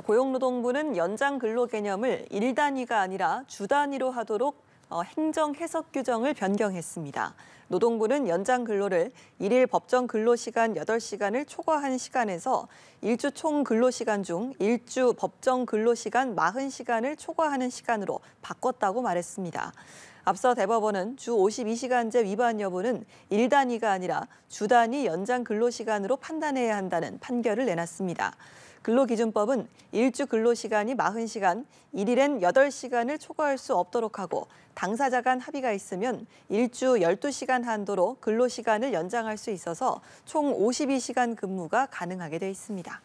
고용노동부는 연장 근로 개념을 일단위가 아니라 주단위로 하도록 어, 행정 해석 규정을 변경했습니다. 노동부는 연장 근로를 일일 법정 근로시간 8시간을 초과한 시간에서 일주 총 근로시간 중 일주 법정 근로시간 40시간을 초과하는 시간으로 바꿨다고 말했습니다. 앞서 대법원은 주 52시간제 위반 여부는 1단위가 아니라 주단위 연장 근로시간으로 판단해야 한다는 판결을 내놨습니다. 근로기준법은 일주 근로시간이 40시간, 1일엔 8시간을 초과할 수 없도록 하고 당사자 간 합의가 있으면 일주 12시간 한도로 근로시간을 연장할 수 있어서 총 52시간 근무가 가능하게 돼 있습니다.